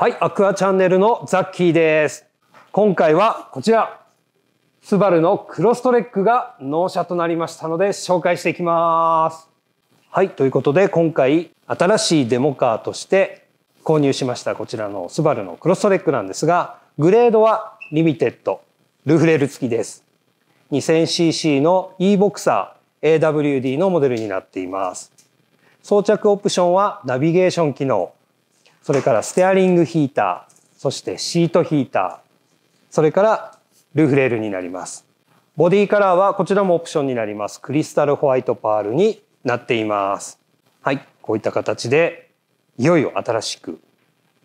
はい、アクアチャンネルのザッキーです。今回はこちら、スバルのクロストレックが納車となりましたので紹介していきます。はい、ということで今回新しいデモカーとして購入しましたこちらのスバルのクロストレックなんですが、グレードはリミテッド、ルフレール付きです。2000cc の e ボクサー AWD のモデルになっています。装着オプションはナビゲーション機能、それからステアリングヒーター、そしてシートヒーター、それからルーフレールになります。ボディカラーはこちらもオプションになります。クリスタルホワイトパールになっています。はい、こういった形で、いよいよ新しく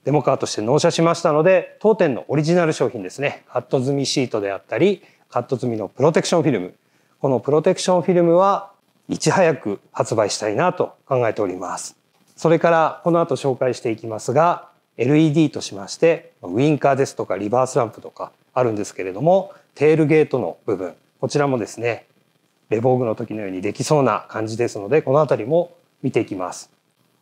デモカーとして納車しましたので、当店のオリジナル商品ですね。カット済みシートであったり、カット済みのプロテクションフィルム。このプロテクションフィルムはいち早く発売したいなと考えております。それからこの後紹介していきますが LED としましてウインカーですとかリバースランプとかあるんですけれどもテールゲートの部分こちらもですねレボーグの時のようにできそうな感じですのでこの辺りも見ていきます。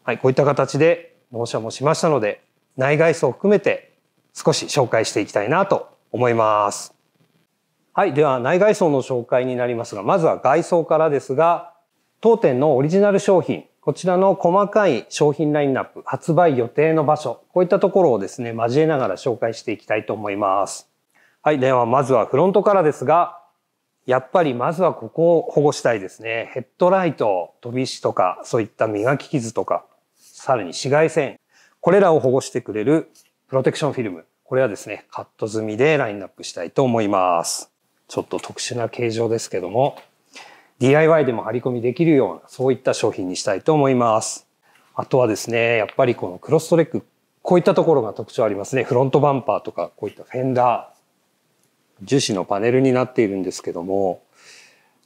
はい、こういった形で納車もしましたので内外装を含めて少し紹介していきたいなと思います。はい、では内外装の紹介になりますがまずは外装からですが当店のオリジナル商品こちらの細かい商品ラインナップ、発売予定の場所、こういったところをですね、交えながら紹介していきたいと思います。はい、ではまずはフロントからですが、やっぱりまずはここを保護したいですね。ヘッドライト、飛び石とか、そういった磨き傷とか、さらに紫外線、これらを保護してくれるプロテクションフィルム。これはですね、カット済みでラインナップしたいと思います。ちょっと特殊な形状ですけども、DIY でも張り込みできるような、そういった商品にしたいと思います。あとはですね、やっぱりこのクロストレック、こういったところが特徴ありますね。フロントバンパーとか、こういったフェンダー、樹脂のパネルになっているんですけども、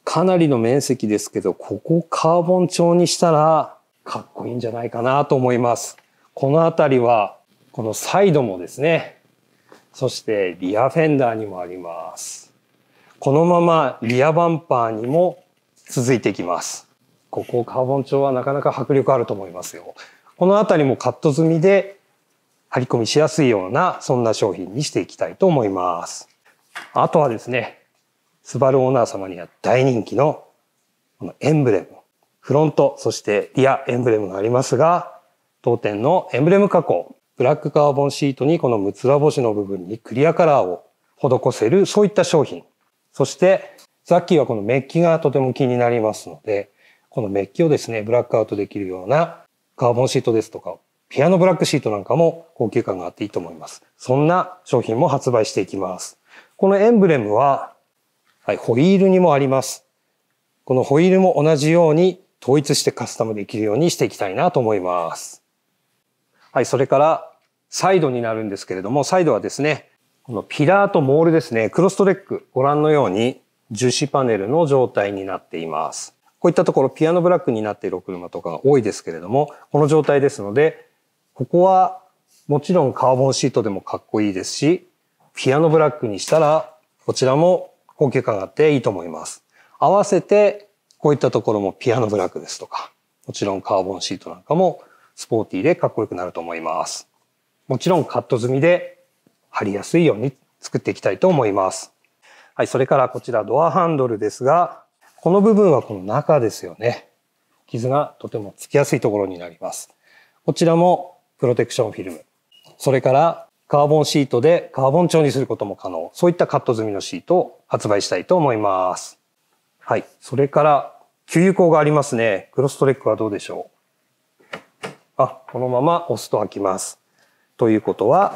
かなりの面積ですけど、ここカーボン調にしたら、かっこいいんじゃないかなと思います。この辺りは、このサイドもですね、そしてリアフェンダーにもあります。このままリアバンパーにも続いていきます。ここカーボン調はなかなか迫力あると思いますよ。この辺りもカット済みで張り込みしやすいようなそんな商品にしていきたいと思います。あとはですね、スバルオーナー様には大人気のこのエンブレム、フロント、そしてリアエンブレムがありますが、当店のエンブレム加工、ブラックカーボンシートにこの六つ星の部分にクリアカラーを施せる、そういった商品。そしてさっきはこのメッキがとても気になりますので、このメッキをですね、ブラックアウトできるようなカーボンシートですとか、ピアノブラックシートなんかも高級感があっていいと思います。そんな商品も発売していきます。このエンブレムは、はい、ホイールにもあります。このホイールも同じように統一してカスタムできるようにしていきたいなと思います。はい、それからサイドになるんですけれども、サイドはですね、このピラーとモールですね、クロストレック、ご覧のように樹脂パネルの状態になっています。こういったところピアノブラックになっているお車とかが多いですけれども、この状態ですので、ここはもちろんカーボンシートでもかっこいいですし、ピアノブラックにしたらこちらも高級感があっていいと思います。合わせてこういったところもピアノブラックですとか、もちろんカーボンシートなんかもスポーティーでかっこよくなると思います。もちろんカット済みで貼りやすいように作っていきたいと思います。はい、それからこちらドアハンドルですが、この部分はこの中ですよね。傷がとてもつきやすいところになります。こちらもプロテクションフィルム。それからカーボンシートでカーボン調にすることも可能。そういったカット済みのシートを発売したいと思います。はい。それから給油口がありますね。クロストレックはどうでしょうあ、このまま押すと開きます。ということは、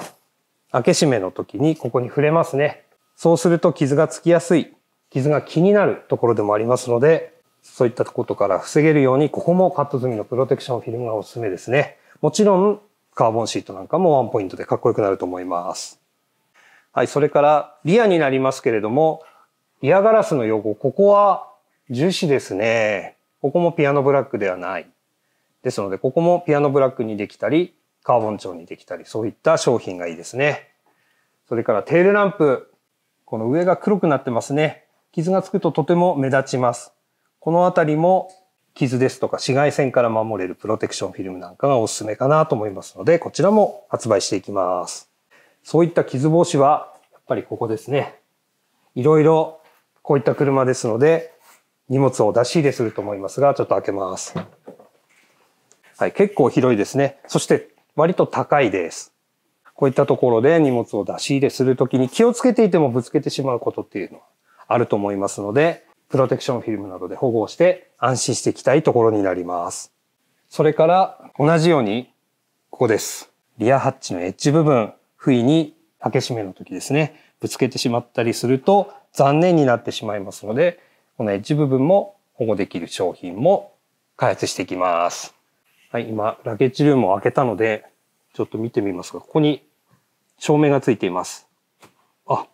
開け閉めの時にここに触れますね。そうすると傷がつきやすい、傷が気になるところでもありますので、そういったことから防げるように、ここもカット済みのプロテクションフィルムがおすすめですね。もちろん、カーボンシートなんかもワンポイントでかっこよくなると思います。はい、それからリアになりますけれども、リアガラスの横、ここは樹脂ですね。ここもピアノブラックではない。ですので、ここもピアノブラックにできたり、カーボン調にできたり、そういった商品がいいですね。それからテールランプ。この上が黒くなってますね。傷がつくととても目立ちます。このあたりも傷ですとか紫外線から守れるプロテクションフィルムなんかがおすすめかなと思いますので、こちらも発売していきます。そういった傷防止は、やっぱりここですね。いろいろこういった車ですので、荷物を出し入れすると思いますが、ちょっと開けます。はい、結構広いですね。そして割と高いです。こういったところで荷物を出し入れするときに気をつけていてもぶつけてしまうことっていうのはあると思いますので、プロテクションフィルムなどで保護して安心していきたいところになります。それから同じようにここです。リアハッチのエッジ部分、不意に開け閉めの時ですね、ぶつけてしまったりすると残念になってしまいますので、このエッジ部分も保護できる商品も開発していきます。はい、今、ラゲッジルームを開けたので、ちょっと見てみますが、ここに照明がついています。あ、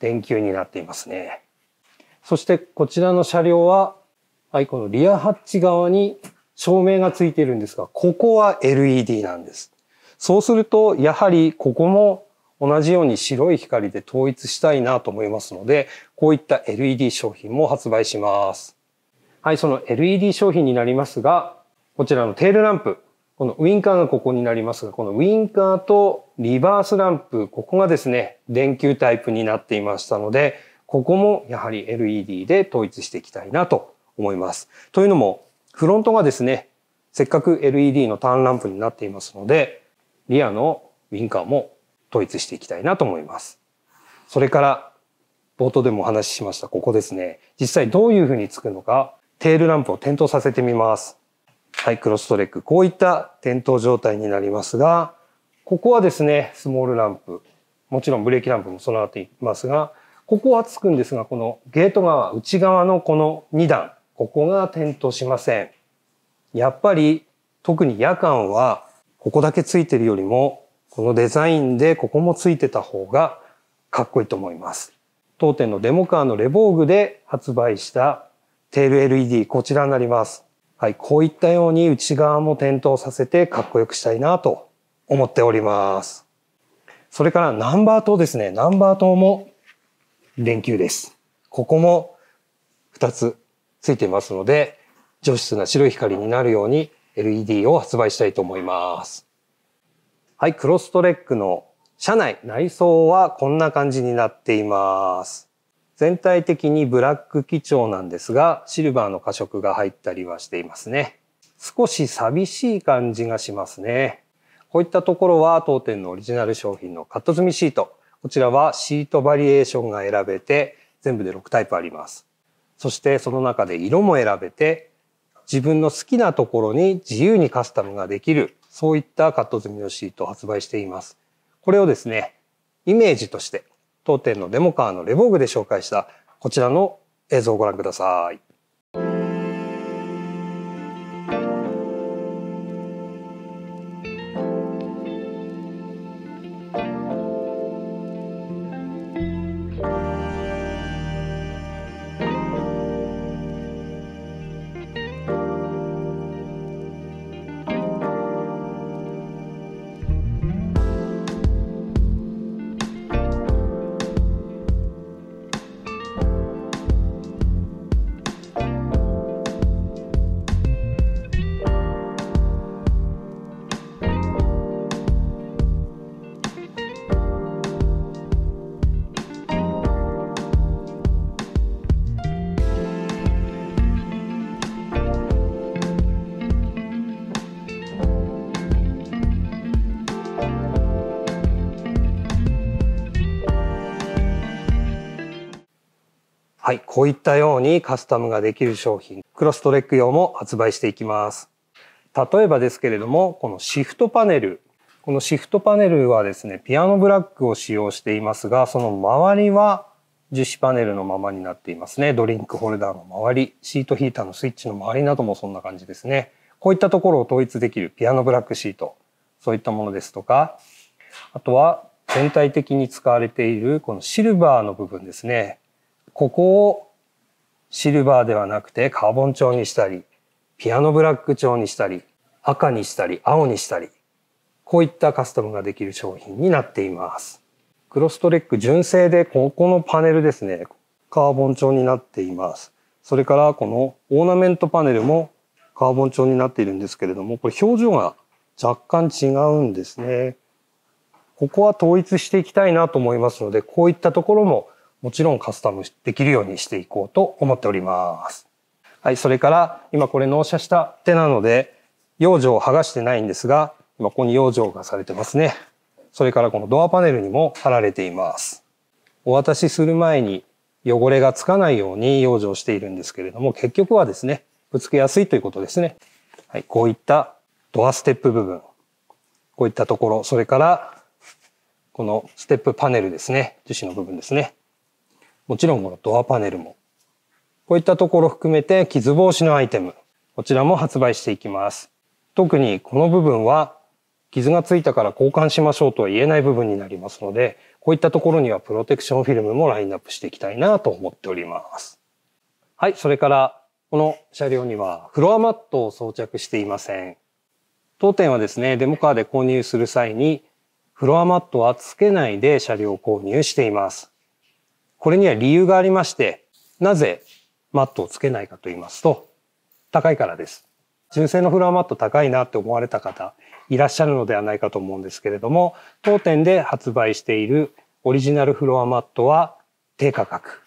電球になっていますね。そしてこちらの車両は、はい、このリアハッチ側に照明がついているんですが、ここは LED なんです。そうすると、やはりここも同じように白い光で統一したいなと思いますので、こういった LED 商品も発売します。はい、その LED 商品になりますが、こちらのテールランプ、このウインカーがここになりますが、このウィンカーとリバースランプ、ここがですね、電球タイプになっていましたので、ここもやはり LED で統一していきたいなと思います。というのも、フロントがですね、せっかく LED のターンランプになっていますので、リアのウィンカーも統一していきたいなと思います。それから、冒頭でもお話ししました、ここですね。実際どういう風につくのか、テールランプを点灯させてみます。はい、クロストレック。こういった点灯状態になりますが、ここはですね、スモールランプ、もちろんブレーキランプも備わっていますが、ここはつくんですが、このゲート側、内側のこの2段、ここが点灯しません。やっぱり、特に夜間は、ここだけついてるよりも、このデザインでここもついてた方がかっこいいと思います。当店のデモカーのレボーグで発売したテール LED、こちらになります。はい、こういったように内側も点灯させてかっこよくしたいなと思っております。それからナンバー島ですね。ナンバー島も連休です。ここも2つついてますので、上質な白い光になるように LED を発売したいと思います。はい、クロストレックの車内、内装はこんな感じになっています。全体的にブラック基調なんですが、シルバーの加色が入ったりはしていますね。少し寂しい感じがしますね。こういったところは当店のオリジナル商品のカット済みシート。こちらはシートバリエーションが選べて、全部で6タイプあります。そしてその中で色も選べて、自分の好きなところに自由にカスタムができる、そういったカット済みのシートを発売しています。これをですね、イメージとして、当店のデモカーのレボーグで紹介したこちらの映像をご覧ください。はい、こういったようにカスタムができる商品、クロストレック用も発売していきます。例えばですけれども、このシフトパネル。このシフトパネルはですね、ピアノブラックを使用していますが、その周りは樹脂パネルのままになっていますね。ドリンクホルダーの周り、シートヒーターのスイッチの周りなどもそんな感じですね。こういったところを統一できるピアノブラックシート、そういったものですとか、あとは全体的に使われているこのシルバーの部分ですね。ここをシルバーではなくてカーボン調にしたり、ピアノブラック調にしたり、赤にしたり、青にしたり、こういったカスタムができる商品になっています。クロストレック純正で、ここのパネルですね、カーボン調になっています。それからこのオーナメントパネルもカーボン調になっているんですけれども、これ表情が若干違うんですね。ここは統一していきたいなと思いますので、こういったところももちろんカスタムできるようにしていこうと思っております。はい、それから今これ納車した手なので、養生を剥がしてないんですが、今ここに養生がされてますね。それからこのドアパネルにも貼られています。お渡しする前に汚れがつかないように養生しているんですけれども、結局はですね、ぶつけやすいということですね。はい、こういったドアステップ部分、こういったところ、それからこのステップパネルですね、樹脂の部分ですね。もちろんこのドアパネルも。こういったところ含めて傷防止のアイテム、こちらも発売していきます。特にこの部分は傷がついたから交換しましょうとは言えない部分になりますので、こういったところにはプロテクションフィルムもラインナップしていきたいなと思っております。はい、それからこの車両にはフロアマットを装着していません。当店はですね、デモカーで購入する際にフロアマットはつけないで車両を購入しています。これには理由がありまして、なぜマットをつけないかと言いますと、高いからです。純正のフロアマット高いなって思われた方いらっしゃるのではないかと思うんですけれども、当店で発売しているオリジナルフロアマットは低価格。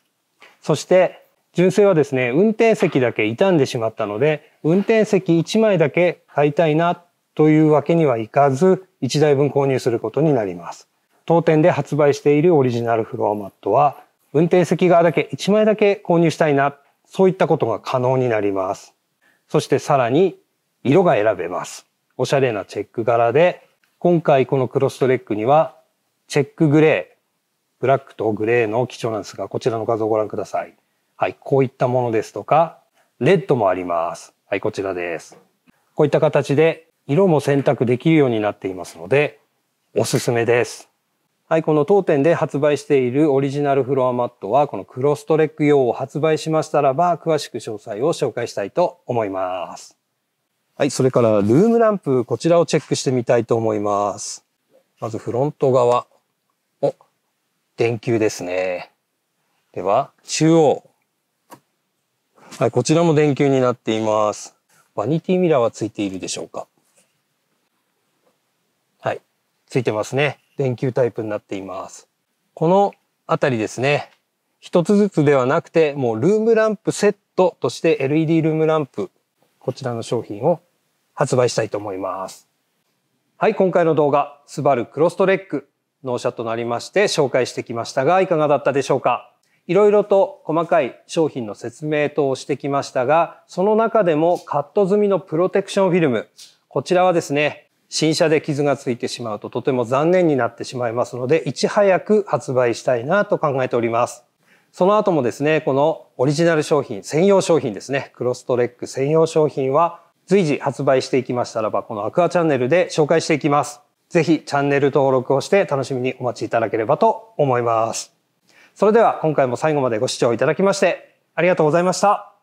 そして純正はですね、運転席だけ傷んでしまったので、運転席1枚だけ買いたいなというわけにはいかず、1台分購入することになります。当店で発売しているオリジナルフロアマットは運転席側だけ1枚だけ購入したいな、そういったことが可能になります。そしてさらに色が選べます。おしゃれなチェック柄で、今回このクロストレックにはチェックグレー、ブラックとグレーの基調なんですが、こちらの画像をご覧ください。はい、こういったものですとか、レッドもあります。はい、こちらです。こういった形で色も選択できるようになっていますので、おすすめです。はい、この当店で発売しているオリジナルフロアマットは、このクロストレック用を発売しましたらば、詳しく詳細を紹介したいと思います。はい、それからルームランプ、こちらをチェックしてみたいと思います。まずフロント側。お、電球ですね。では、中央。はい、こちらも電球になっています。バニティミラーはついているでしょうかはい、ついてますね。電球タイプになっています。このあたりですね。一つずつではなくて、もうルームランプセットとして LED ルームランプ、こちらの商品を発売したいと思います。はい、今回の動画、スバルクロストレック、納車となりまして紹介してきましたが、いかがだったでしょうかいろいろと細かい商品の説明等をしてきましたが、その中でもカット済みのプロテクションフィルム、こちらはですね、新車で傷がついてしまうととても残念になってしまいますので、いち早く発売したいなと考えております。その後もですね、このオリジナル商品、専用商品ですね、クロストレック専用商品は随時発売していきましたらば、このアクアチャンネルで紹介していきます。ぜひチャンネル登録をして楽しみにお待ちいただければと思います。それでは今回も最後までご視聴いただきましてありがとうございました。